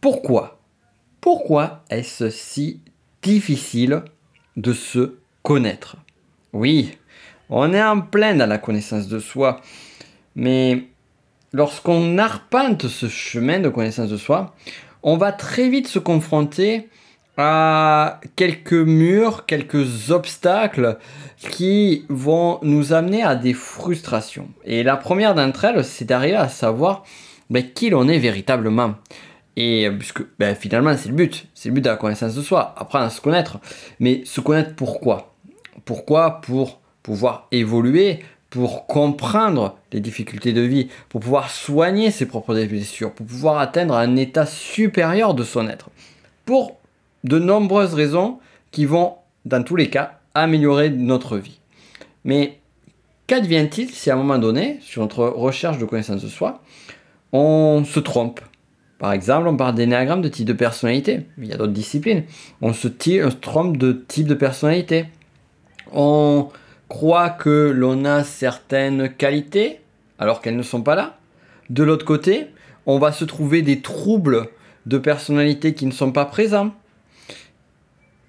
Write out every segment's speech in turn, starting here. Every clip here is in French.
Pourquoi Pourquoi est-ce si difficile de se connaître Oui, on est en plein dans la connaissance de soi, mais lorsqu'on arpente ce chemin de connaissance de soi, on va très vite se confronter à quelques murs, quelques obstacles qui vont nous amener à des frustrations. Et la première d'entre elles, c'est d'arriver à savoir ben, qui l'on est véritablement. Et euh, puisque ben, finalement, c'est le but, c'est le but de la connaissance de soi, apprendre à se connaître. Mais se connaître pourquoi Pourquoi Pour pouvoir évoluer, pour comprendre les difficultés de vie, pour pouvoir soigner ses propres blessures, pour pouvoir atteindre un état supérieur de son être. Pour de nombreuses raisons qui vont, dans tous les cas, améliorer notre vie. Mais qu'advient-il si à un moment donné, sur notre recherche de connaissance de soi, on se trompe par exemple, on parle d'énagramme de type de personnalité. Il y a d'autres disciplines. On se, tire, un trompe de type de personnalité. On croit que l'on a certaines qualités alors qu'elles ne sont pas là. De l'autre côté, on va se trouver des troubles de personnalité qui ne sont pas présents.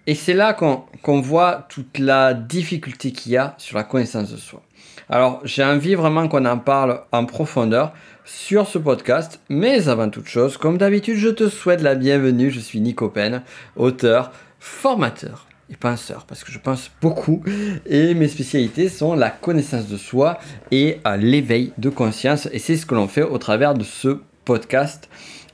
Et c'est là qu'on voit toute la difficulté qu'il y a sur la connaissance de soi. Alors, j'ai envie vraiment qu'on en parle en profondeur sur ce podcast, mais avant toute chose, comme d'habitude, je te souhaite la bienvenue. Je suis Nico Pen, auteur, formateur et penseur, parce que je pense beaucoup, et mes spécialités sont la connaissance de soi et euh, l'éveil de conscience, et c'est ce que l'on fait au travers de ce podcast,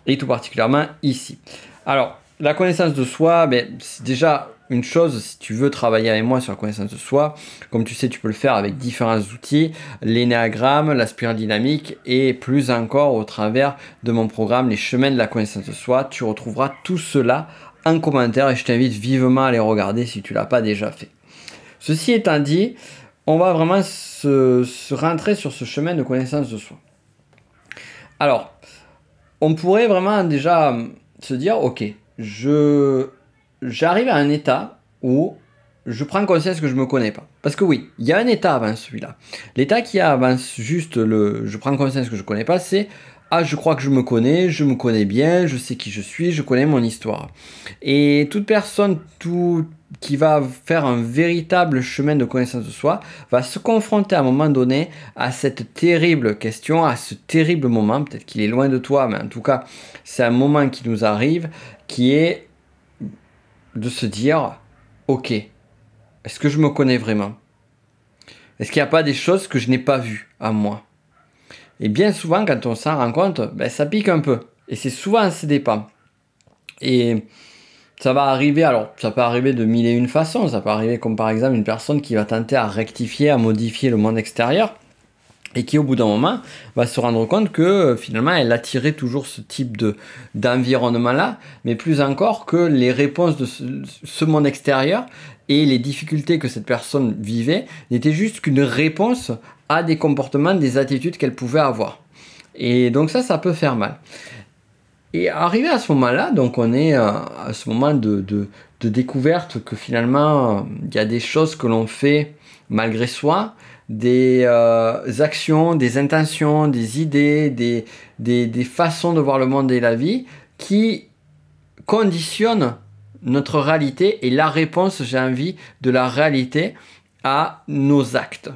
et tout particulièrement ici. Alors, la connaissance de soi, mais ben, déjà, une chose, si tu veux travailler avec moi sur la connaissance de soi, comme tu sais, tu peux le faire avec différents outils, l'énéagramme, la dynamique et plus encore au travers de mon programme Les chemins de la connaissance de soi. Tu retrouveras tout cela en commentaire et je t'invite vivement à les regarder si tu l'as pas déjà fait. Ceci étant dit, on va vraiment se, se rentrer sur ce chemin de connaissance de soi. Alors, on pourrait vraiment déjà se dire, ok, je j'arrive à un état où je prends conscience que je me connais pas. Parce que oui, il y a un état avant celui-là. L'état qui avance juste le je prends conscience que je connais pas, c'est ah, je crois que je me connais, je me connais bien, je sais qui je suis, je connais mon histoire. Et toute personne tout, qui va faire un véritable chemin de connaissance de soi va se confronter à un moment donné à cette terrible question, à ce terrible moment, peut-être qu'il est loin de toi, mais en tout cas, c'est un moment qui nous arrive, qui est de se dire, ok, est-ce que je me connais vraiment Est-ce qu'il n'y a pas des choses que je n'ai pas vues à moi Et bien souvent, quand on s'en rend compte, ben, ça pique un peu. Et c'est souvent à ses dépens. Et ça va arriver, alors ça peut arriver de mille et une façons. Ça peut arriver comme par exemple une personne qui va tenter à rectifier, à modifier le monde extérieur et qui au bout d'un moment va se rendre compte que euh, finalement elle attirait toujours ce type de d'environnement là mais plus encore que les réponses de ce, monde extérieur et les difficultés que cette personne vivait n'étaient juste qu'une réponse à des comportements des attitudes qu'elle pouvait avoir et donc ça ça peut faire mal et arrivé à ce moment là donc on est euh, à ce moment de découverte que finalement il y a des choses que l'on fait malgré soi des euh, actions, des intentions, des idées, des, des, des, façons de voir le monde et la vie qui conditionnent notre réalité et la réponse, j'ai envie, de la réalité à nos actes.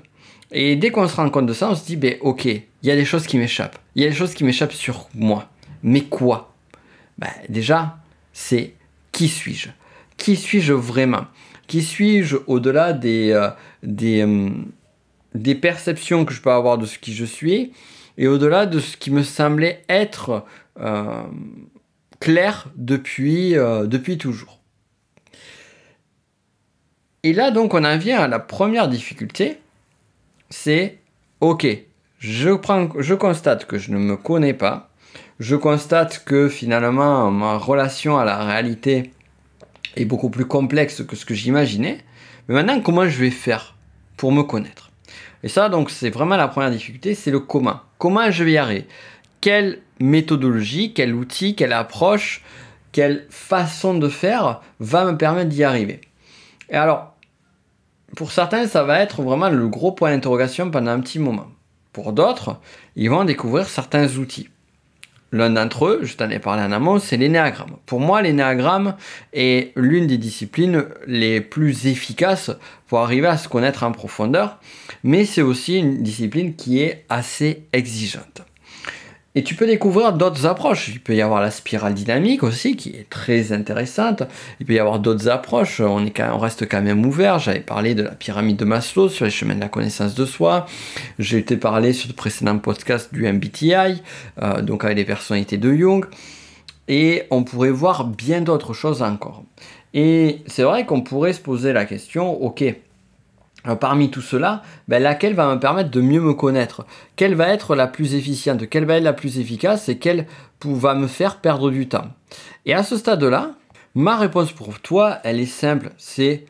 Et dès qu'on se rend compte de ça, on se dit, ben ok, il y a des choses qui m'échappent. Il y a des choses qui m'échappent sur moi. Mais quoi ben, Déjà, c'est qui suis-je Qui suis-je vraiment Qui suis-je au-delà des... Euh, des hum, des perceptions que je peux avoir de ce qui je suis et au-delà de ce qui me semblait être euh, clair depuis, euh, depuis toujours. Et là donc on en vient à la première difficulté, c'est ok, je, prends, je constate que je ne me connais pas, je constate que finalement ma relation à la réalité est beaucoup plus complexe que ce que j'imaginais, mais maintenant comment je vais faire pour me connaître et ça, donc, c'est vraiment la première difficulté, c'est le comment. Comment je vais y arriver Quelle méthodologie, quel outil, quelle approche, quelle façon de faire va me permettre d'y arriver Et alors, pour certains, ça va être vraiment le gros point d'interrogation pendant un petit moment. Pour d'autres, ils vont découvrir certains outils. L'un d'entre eux, je t'en ai parlé en amont, c'est l'énéagramme. Pour moi, l'énéagramme est l'une des disciplines les plus efficaces pour arriver à se connaître en profondeur, mais c'est aussi une discipline qui est assez exigeante. Et tu peux découvrir d'autres approches. Il peut y avoir la spirale dynamique aussi, qui est très intéressante. Il peut y avoir d'autres approches. On, est on reste quand même ouvert. J'avais parlé de la pyramide de Maslow sur les chemins de la connaissance de soi. J'ai été parlé sur le précédent podcast du MBTI, euh, donc avec les personnalités de Jung. Et on pourrait voir bien d'autres choses encore. Et c'est vrai qu'on pourrait se poser la question, ok, parmi tout cela, ben, laquelle va me permettre de mieux me connaître Quelle va être la plus efficiente Quelle va être la plus efficace Et quelle va me faire perdre du temps Et à ce stade-là, ma réponse pour toi, elle est simple, c'est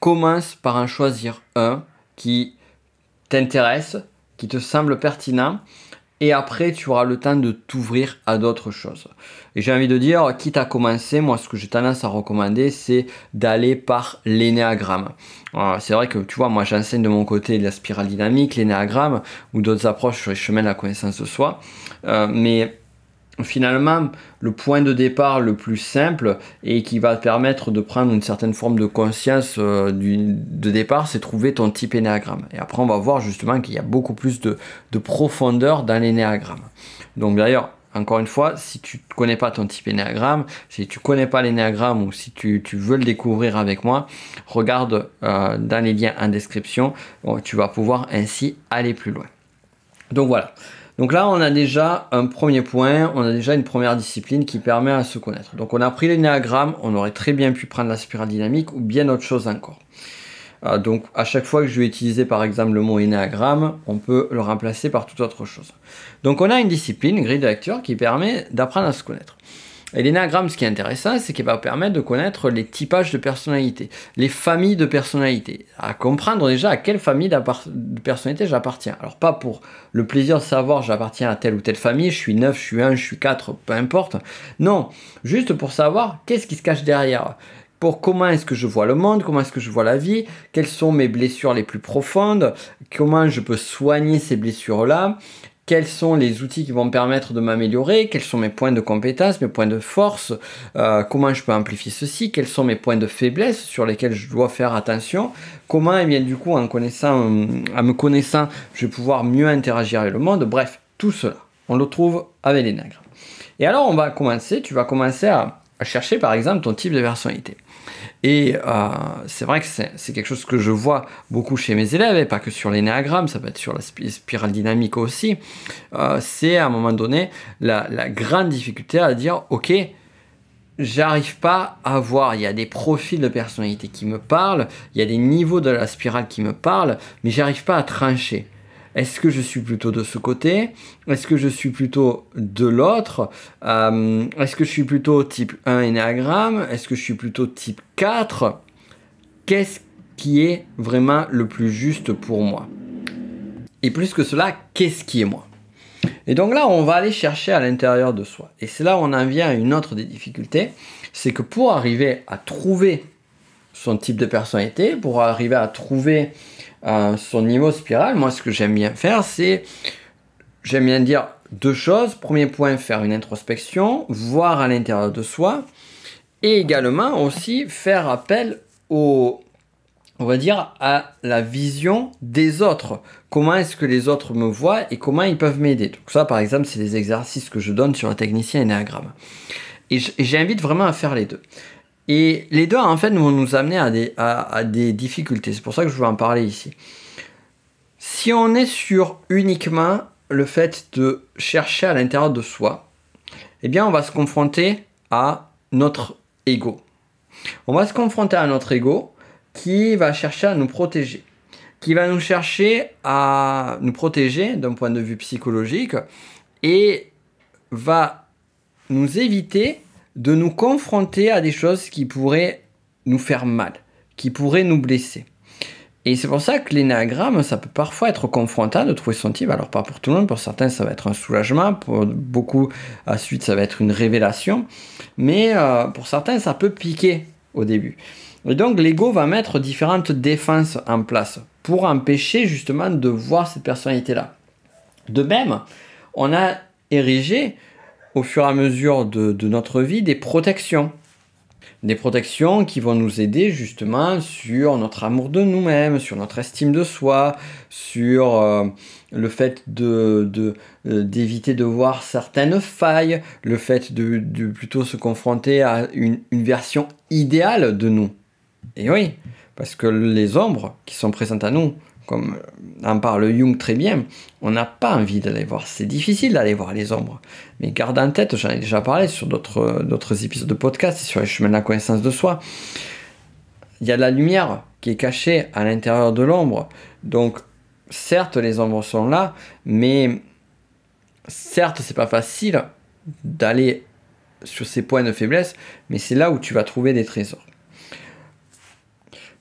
commence par en choisir un qui t'intéresse, qui te semble pertinent et après tu auras le temps de t'ouvrir à d'autres choses. Et j'ai envie de dire, quitte à commencer, moi ce que j'ai tendance à recommander, c'est d'aller par l'énéagramme. C'est vrai que tu vois, moi j'enseigne de mon côté la spirale dynamique, l'énéagramme ou d'autres approches sur les chemins de la connaissance de soi, euh, mais finalement le point de départ le plus simple et qui va te permettre de prendre une certaine forme de conscience euh, de départ, c'est trouver ton type énéagramme. Et après, on va voir justement qu'il y a beaucoup plus de, profondeur dans l'énéagramme. Donc d'ailleurs, encore une fois, si tu ne connais pas ton type énéagramme, si tu ne connais pas l'énéagramme ou si tu, veux le découvrir avec moi, regarde euh, dans les liens en description, tu vas pouvoir ainsi aller plus loin. Donc voilà. Donc là, on a déjà un premier point, on a déjà une première discipline qui permet à se connaître. Donc on a pris l'énéagramme, on aurait très bien pu prendre la spirale dynamique ou bien autre chose encore. Euh, donc à chaque fois que je vais utiliser par exemple le mot énéagramme, on peut le remplacer par toute autre chose. Donc on a une discipline, grille d'acteurs qui permet d'apprendre à se connaître. Et l'énagramme, ce qui est intéressant, c'est qu'il va permettre de connaître les typages de personnalités, les familles de personnalités, à comprendre déjà à quelle famille de personnalités j'appartiens. Alors pas pour le plaisir de savoir j'appartiens à telle ou telle famille, je suis 9, je suis 1, je suis 4, peu importe. Non, juste pour savoir qu'est-ce qui se cache derrière pour comment est-ce que je vois le monde, comment est-ce que je vois la vie, quelles sont mes blessures les plus profondes, comment je peux soigner ces blessures-là, quels sont les outils qui vont me permettre de m'améliorer, quels sont mes points de compétence, mes points de force, euh, comment je peux amplifier ceci, quels sont mes points de faiblesse sur lesquels je dois faire attention, comment, et eh bien du coup, en, connaissant, euh, me connaissant, je vais pouvoir mieux interagir avec le monde, bref, tout cela. On le trouve avec les nègres. Et alors, on va commencer, tu vas commencer à chercher par exemple ton type de personnalité. Et euh, c'est vrai que c'est quelque chose que je vois beaucoup chez mes élèves, et pas que sur l'énéagramme, ça peut être sur la spirale dynamique aussi. Euh, c'est à un moment donné la, la, grande difficulté à dire, ok, j'arrive pas à voir. Il y a des profils de personnalité qui me parlent, il y a des niveaux de la spirale qui me parlent, mais j'arrive pas à trancher. Est-ce que je suis plutôt de ce côté Est-ce que je suis plutôt de l'autre euh, Est-ce que je suis plutôt type 1 énéagramme Est-ce que je suis plutôt type 4 Qu'est-ce qui est vraiment le plus juste pour moi Et plus que cela, qu'est-ce qui est moi et donc là, on va aller chercher à l'intérieur de soi. Et c'est là où on en vient à une autre des difficultés, c'est que pour arriver à trouver son type de personnalité, pour arriver à trouver son niveau spirale, moi ce que j'aime bien faire, c'est j'aime bien dire deux choses. Premier point, faire une introspection, voir à l'intérieur de soi, et également aussi faire appel au, on va dire, à la vision des autres. Comment est-ce que les autres me voient et comment ils peuvent m'aider. Donc ça, par exemple, c'est des exercices que je donne sur un technicien Enneagramme. Et j'invite vraiment à faire les deux. Et les deux, en fait, vont nous amener à des, à, à des difficultés. C'est pour ça que je veux en parler ici. Si on est sur uniquement le fait de chercher à l'intérieur de soi, eh bien, on va se confronter à notre ego. On va se confronter à notre ego qui va chercher à nous protéger, qui va nous chercher à nous protéger d'un point de vue psychologique et va nous éviter de nous confronter à des choses qui pourraient nous faire mal, qui pourraient nous blesser. Et c'est pour ça que l'énagramme, ça peut parfois être confrontant de trouver son type. Alors pas pour tout le monde, pour certains ça va être un soulagement, pour beaucoup à suite, ça va être une révélation, mais euh, pour certains ça peut piquer au début. Et donc l'ego va mettre différentes défenses en place pour empêcher justement de voir cette personnalité-là. De même, on a érigé au fur et à mesure de, notre vie des protections. Des protections qui vont nous aider justement sur notre amour de nous-mêmes, sur notre estime de soi, sur euh, le fait de, euh, d'éviter de, voir certaines failles, le fait de, plutôt se confronter à une, version idéale de nous. Et oui, parce que les ombres qui sont présentes à nous, comme en parle Jung très bien, on n'a pas envie d'aller voir. C'est difficile d'aller voir les ombres. Mais garde en tête, j'en ai déjà parlé sur d'autres épisodes de podcast, sur les chemins de la connaissance de soi. Il y a de la lumière qui est cachée à l'intérieur de l'ombre. Donc, certes, les ombres sont là, mais certes, c'est pas facile d'aller sur ces points de faiblesse, mais c'est là où tu vas trouver des trésors.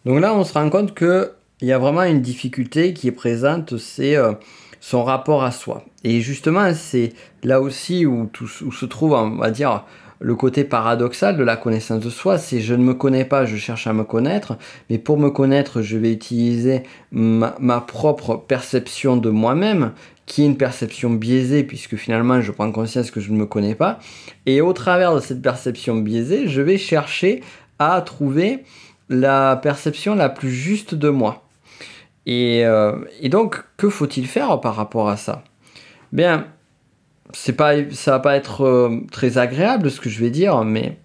Donc là, on se rend compte que il y a vraiment une difficulté qui est présente, c'est euh, son rapport à soi. Et justement, c'est là aussi où, se trouve, on va dire, le côté paradoxal de la connaissance de soi, c'est je ne me connais pas, je cherche à me connaître, mais pour me connaître, je vais utiliser ma propre perception de moi-même, qui est une perception biaisée, puisque finalement je prends conscience que je ne me connais pas, et au travers de cette perception biaisée, je vais chercher à trouver la perception la plus juste de moi. Euh, et, donc, que faut-il faire par rapport à ça Bien, c'est pas, ça va pas être euh, très agréable ce que je vais dire, mais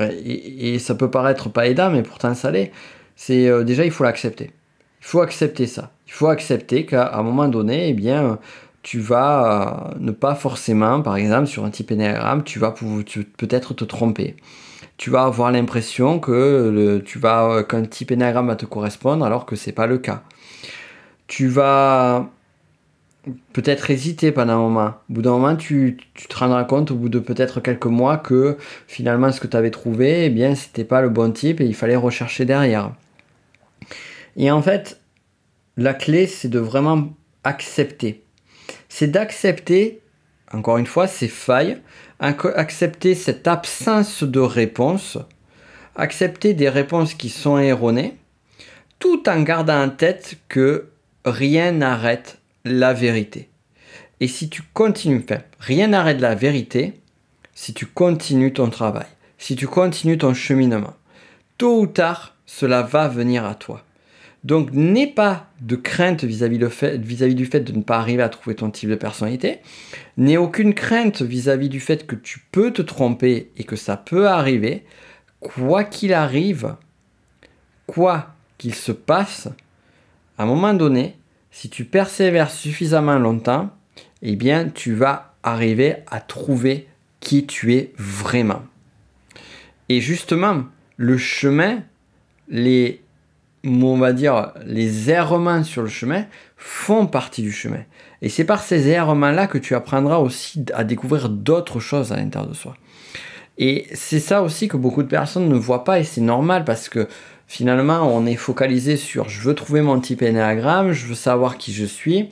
et, et ça peut paraître pas aidant, mais pourtant ça l'est. C'est euh, déjà il faut l'accepter. Il faut accepter ça. Il faut accepter qu'à un moment donné, eh bien, tu vas ne pas forcément, par exemple, sur un type énéagramme, tu vas peut-être te tromper tu vas avoir l'impression que tu vas euh, qu'un type énagramme va te correspondre alors que c'est pas le cas. Tu vas peut-être hésiter pendant un moment. Au bout d'un moment, tu, tu, te rendras compte au bout de peut-être quelques mois que finalement ce que tu avais trouvé, eh bien c'était pas le bon type et il fallait rechercher derrière. Et en fait, la clé c'est de vraiment accepter. C'est d'accepter encore une fois ces failles, accepter cette absence de réponse, accepter des réponses qui sont erronées, tout en gardant en tête que rien n'arrête la vérité. Et si tu continues, rien n'arrête la vérité si tu continues ton travail, si tu continues ton cheminement. Tôt ou tard, cela va venir à toi. Donc n'aie pas de crainte vis-à-vis, du fait de ne pas arriver à trouver ton type de personnalité. N'aie aucune crainte vis-à-vis du fait que tu peux te tromper et que ça peut arriver. Quoi qu'il arrive, quoi qu'il se passe, à un moment donné, si tu persévères suffisamment longtemps, eh bien tu vas arriver à trouver qui tu es vraiment. Et justement, le chemin, les on va dire, les errements sur le chemin font partie du chemin. Et c'est par ces errements-là que tu apprendras aussi à découvrir d'autres choses à l'intérieur de soi. Et c'est ça aussi que beaucoup de personnes ne voient pas, et c'est normal parce que finalement, on est focalisé sur je veux trouver mon type énéagramme, je veux savoir qui je suis,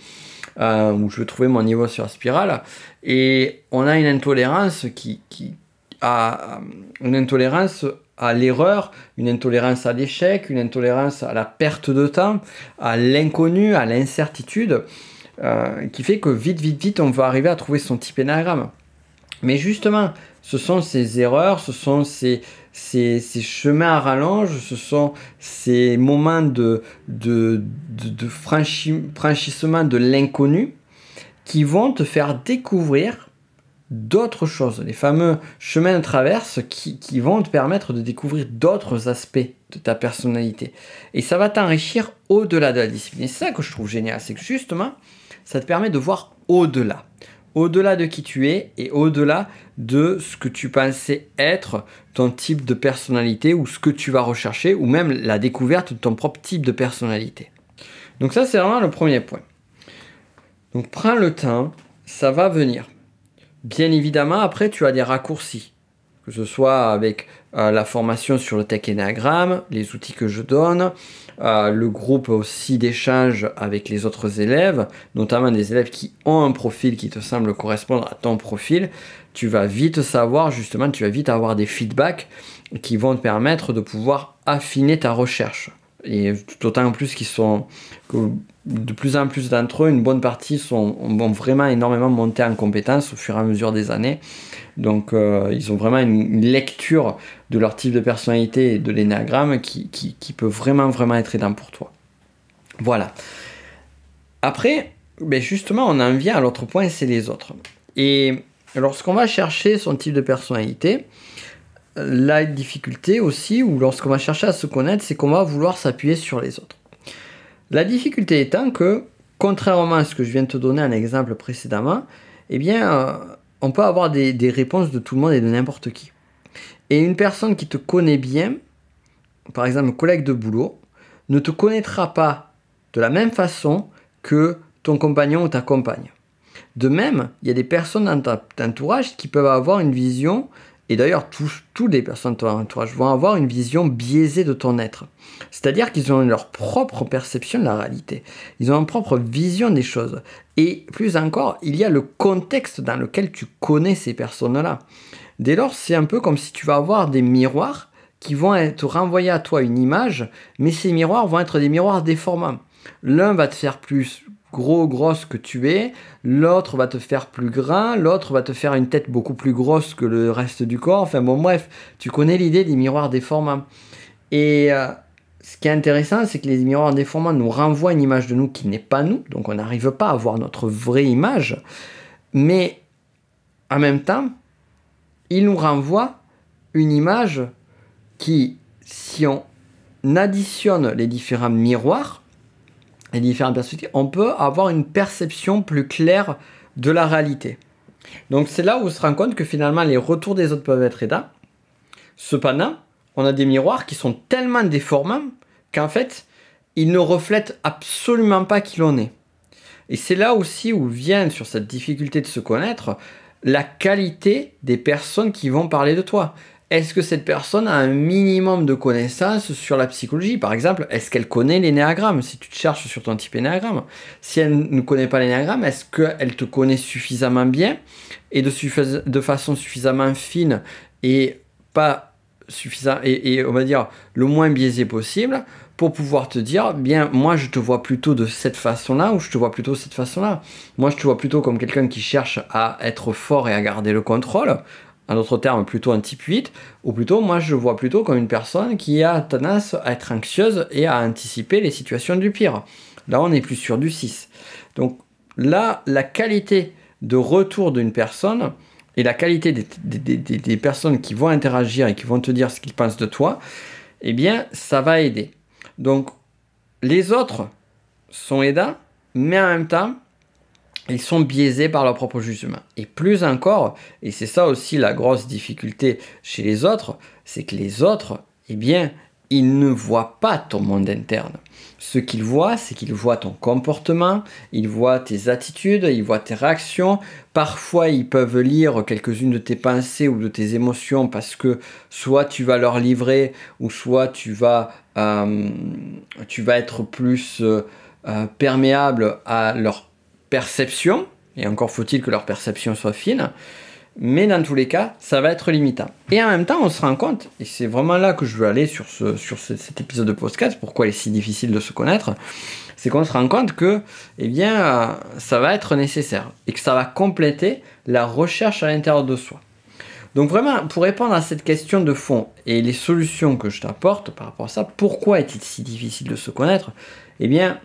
euh, ou je veux trouver mon niveau sur la spirale, et on a une intolérance qui, qui a euh, une intolérance à l'erreur, une intolérance à l'échec, une intolérance à la perte de temps, à l'inconnu, à l'incertitude, euh, qui fait que vite, vite, vite, on va arriver à trouver son type énagramme. Mais justement, ce sont ces erreurs, ce sont ces, chemins à rallonge, ce sont ces moments de, franchissement de l'inconnu qui vont te faire découvrir d'autres choses, les fameux chemins de traverse qui, vont te permettre de découvrir d'autres aspects de ta personnalité. Et ça va t'enrichir au-delà de la discipline. c'est ça que je trouve génial, c'est que justement, ça te permet de voir au-delà. Au-delà de qui tu es et au-delà de ce que tu pensais être ton type de personnalité ou ce que tu vas rechercher ou même la découverte de ton propre type de personnalité. Donc ça, c'est vraiment le premier point. Donc prends le temps, ça va venir. Bien évidemment, après, tu as des raccourcis, que ce soit avec euh, la formation sur le tech les outils que je donne, euh, le groupe aussi d'échange avec les autres élèves, notamment des élèves qui ont un profil qui te semble correspondre à ton profil, tu vas vite savoir, justement, tu vas vite avoir des feedbacks qui vont te permettre de pouvoir affiner ta recherche. Et tout autant en plus qu'ils sont. de plus en plus d'entre eux, une bonne partie sont, vraiment énormément monté en compétences au fur et à mesure des années. Donc euh, ils ont vraiment une lecture de leur type de personnalité et de l'énagramme qui, peut vraiment, vraiment être aidant pour toi. Voilà. Après, ben justement, on en vient à l'autre point, c'est les autres. Et lorsqu'on va chercher son type de personnalité, la difficulté aussi, ou lorsqu'on va chercher à se connaître, c'est qu'on va vouloir s'appuyer sur les autres. La difficulté étant que, contrairement à ce que je viens de te donner un exemple précédemment, eh bien, euh, on peut avoir des, réponses de tout le monde et de n'importe qui. Et une personne qui te connaît bien, par exemple collègue de boulot, ne te connaîtra pas de la même façon que ton compagnon ou ta compagne. De même, il y a des personnes dans ton entourage qui peuvent avoir une vision et d'ailleurs tous, les personnes de ton entourage, vont avoir une vision biaisée de ton être. C'est-à-dire qu'ils ont leur propre perception de la réalité, ils ont leur propre vision des choses. Et plus encore, il y a le contexte dans lequel tu connais ces personnes-là. Dès lors, c'est un peu comme si tu vas avoir des miroirs qui vont te renvoyer à toi une image, mais ces miroirs vont être des miroirs déformants. L'un va te faire plus gros grosse que tu es, l'autre va te faire plus grand, l'autre va te faire une tête beaucoup plus grosse que le reste du corps. Enfin bon bref, tu connais l'idée des miroirs déformants. Et euh, ce qui est intéressant, c'est que les miroirs déformants nous renvoient une image de nous qui n'est pas nous, donc on n'arrive pas à voir notre vraie image, mais en même temps, ils nous renvoient une image qui, si on additionne les différents miroirs, différentes perspectives, on peut avoir une perception plus claire de la réalité. Donc c'est là où on se rend compte que finalement les retours des autres peuvent être aidants. Cependant, on a des miroirs qui sont tellement déformants qu'en fait, ils ne reflètent absolument pas qui l'on est. Et c'est là aussi où vient sur cette difficulté de se connaître la qualité des personnes qui vont parler de toi est-ce que cette personne a un minimum de connaissances sur la psychologie Par exemple, est-ce qu'elle connaît l'énéagramme Si tu te cherches sur ton type énéagramme, si elle ne connaît pas l'énéagramme, est-ce qu'elle te connaît suffisamment bien et de, façon suffisamment fine et pas suffisant et, on va dire le moins biaisé possible pour pouvoir te dire bien moi je te vois plutôt de cette façon là ou je te vois plutôt de cette façon là moi je te vois plutôt comme quelqu'un qui cherche à être fort et à garder le contrôle en d'autres termes plutôt un type 8, ou plutôt moi je vois plutôt comme une personne qui a tendance à être anxieuse et à anticiper les situations du pire. Là on est plus sûr du 6. Donc là la qualité de retour d'une personne et la qualité des, des, personnes qui vont interagir et qui vont te dire ce qu'ils pensent de toi, eh bien ça va aider. Donc les autres sont aidants, mais en même temps ils sont biaisés par leur propre jugement. Et plus encore, et c'est ça aussi la grosse difficulté chez les autres, c'est que les autres, eh bien, ils ne voient pas ton monde interne. Ce qu'ils voient, c'est qu'ils voient ton comportement, ils voient tes attitudes, ils voient tes réactions. Parfois, ils peuvent lire quelques-unes de tes pensées ou de tes émotions parce que soit tu vas leur livrer ou soit tu vas, euh, tu vas être plus euh, euh, perméable à leur perception, et encore faut-il que leur perception soit fine, mais dans tous les cas, ça va être limitant. Et en même temps, on se rend compte, et c'est vraiment là que je veux aller sur, ce, sur cet épisode de podcast, pourquoi il est si difficile de se connaître, c'est qu'on se rend compte que, eh bien, ça va être nécessaire, et que ça va compléter la recherche à l'intérieur de soi. Donc vraiment, pour répondre à cette question de fond et les solutions que je t'apporte par rapport à ça, pourquoi est-il si difficile de se connaître Eh bien,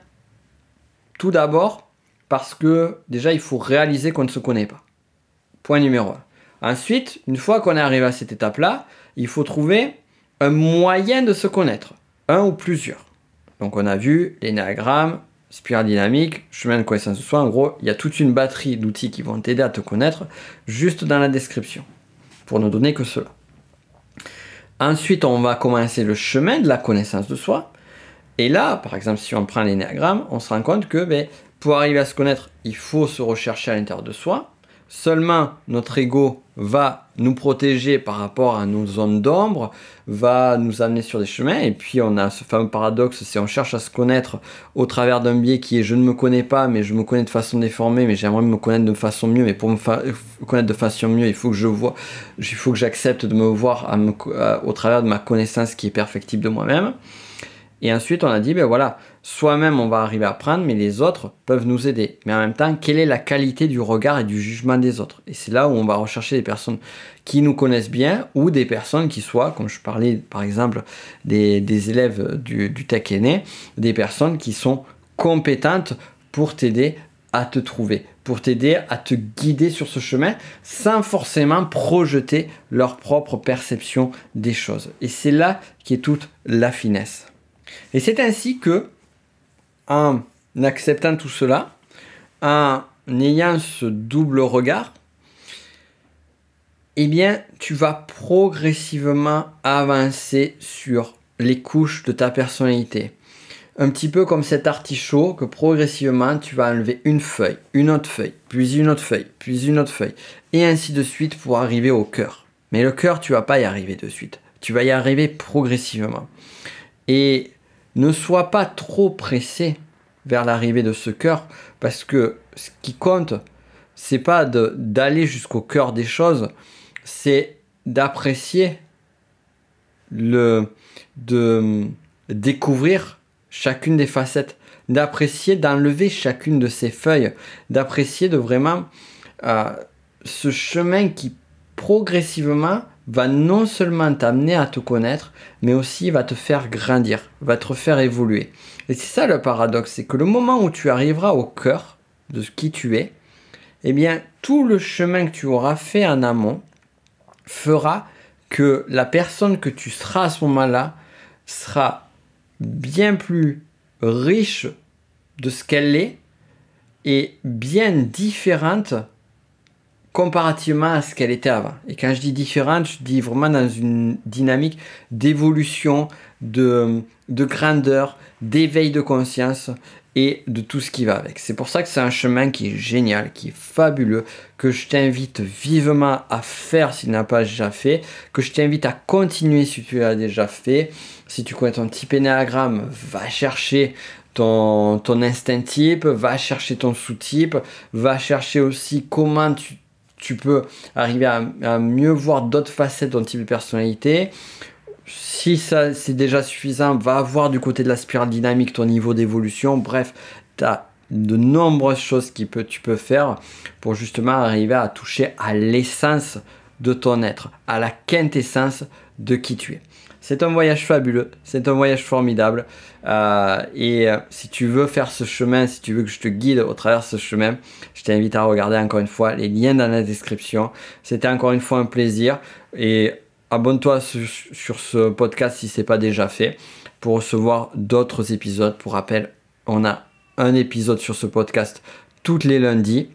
tout d'abord, parce que déjà, il faut réaliser qu'on ne se connaît pas. Point numéro 1. Ensuite, une fois qu'on est arrivé à cette étape-là, il faut trouver un moyen de se connaître, un ou plusieurs. Donc on a vu l'énéagramme, spirale dynamique, chemin de connaissance de soi. En gros, il y a toute une batterie d'outils qui vont t'aider à te connaître juste dans la description, pour ne donner que cela. Ensuite, on va commencer le chemin de la connaissance de soi. Et là, par exemple, si on prend l'énéagramme, on se rend compte que ben, pour arriver à se connaître, il faut se rechercher à l'intérieur de soi. Seulement, notre ego va nous protéger par rapport à nos zones d'ombre, va nous amener sur des chemins. Et puis, on a ce fameux paradoxe, c'est on cherche à se connaître au travers d'un biais qui est je ne me connais pas, mais je me connais de façon déformée, mais j'aimerais me connaître de façon mieux. Mais pour me connaître de façon mieux, il faut que je vois, il faut que j'accepte de me voir au travers de ma connaissance qui est perfectible de moi-même. Et ensuite, on a dit, ben voilà, soi-même, on va arriver à prendre, mais les autres peuvent nous aider. Mais en même temps, quelle est la qualité du regard et du jugement des autres Et c'est là où on va rechercher des personnes qui nous connaissent bien ou des personnes qui soient, comme je parlais par exemple des, élèves du, du tech aîné, des personnes qui sont compétentes pour t'aider à te trouver, pour t'aider à te guider sur ce chemin sans forcément projeter leur propre perception des choses. Et c'est là qu'est toute la finesse. Et c'est ainsi que, en acceptant tout cela, en ayant ce double regard, eh bien, tu vas progressivement avancer sur les couches de ta personnalité. Un petit peu comme cet artichaut que progressivement tu vas enlever une feuille, une autre feuille, puis une autre feuille, puis une autre feuille, et ainsi de suite pour arriver au cœur. Mais le cœur, tu vas pas y arriver de suite. Tu vas y arriver progressivement. Et ne sois pas trop pressé vers l'arrivée de ce cœur, parce que ce qui compte, c'est pas d'aller jusqu'au cœur des choses, c'est d'apprécier le de découvrir chacune des facettes, d'apprécier d'enlever chacune de ces feuilles, d'apprécier de vraiment euh, ce chemin qui progressivement va non seulement t'amener à te connaître, mais aussi va te faire grandir, va te faire évoluer. Et c'est ça le paradoxe, c'est que le moment où tu arriveras au cœur de qui tu es, eh bien tout le chemin que tu auras fait en amont fera que la personne que tu seras à ce moment-là sera bien plus riche de ce qu'elle est et bien différente comparativement à ce qu'elle était avant. Et quand je dis différente, je dis vraiment dans une dynamique d'évolution, de, de grandeur, d'éveil de conscience et de tout ce qui va avec. C'est pour ça que c'est un chemin qui est génial, qui est fabuleux, que je t'invite vivement à faire s'il n'a pas déjà fait, que je t'invite à continuer si tu l'as déjà fait. Si tu connais ton type énéagramme, va chercher ton, ton instinct type, va chercher ton sous-type, va chercher aussi comment tu tu peux arriver à, mieux voir d'autres facettes de ton type de personnalité. Si ça c'est déjà suffisant, va voir du côté de la spirale dynamique ton niveau d'évolution. Bref, tu as de nombreuses choses que tu peux faire pour justement arriver à toucher à l'essence de ton être, à la quintessence de qui tu es. C'est un voyage fabuleux, c'est un voyage formidable. Euh, et euh, si tu veux faire ce chemin, si tu veux que je te guide au travers de ce chemin, je t'invite à regarder encore une fois les liens dans la description. C'était encore une fois un plaisir et abonne-toi sur ce podcast si ce n'est pas déjà fait pour recevoir d'autres épisodes. Pour rappel, on a un épisode sur ce podcast toutes les lundis.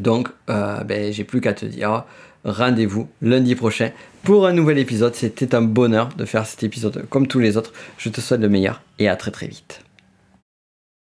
Donc, euh, ben, j'ai plus qu'à te dire rendez-vous lundi prochain pour un nouvel épisode. C'était un bonheur de faire cet épisode comme tous les autres. Je te souhaite le meilleur et à très très vite.